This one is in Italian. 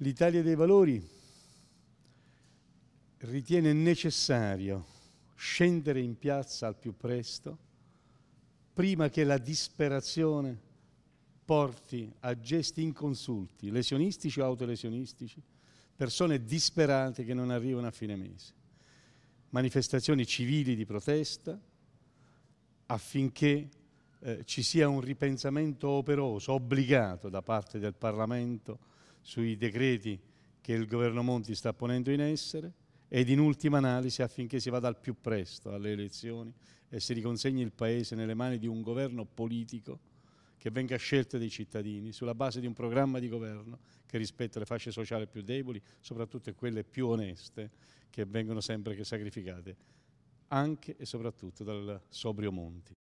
L'Italia dei Valori ritiene necessario scendere in piazza al più presto, prima che la disperazione porti a gesti inconsulti, lesionistici o autolesionistici, persone disperate che non arrivano a fine mese. Manifestazioni civili di protesta affinché eh, ci sia un ripensamento operoso, obbligato da parte del Parlamento, sui decreti che il governo Monti sta ponendo in essere ed in ultima analisi affinché si vada al più presto alle elezioni e si riconsegni il Paese nelle mani di un governo politico che venga scelto dai cittadini sulla base di un programma di governo che rispetta le fasce sociali più deboli, soprattutto quelle più oneste che vengono sempre sacrificate anche e soprattutto dal sobrio Monti.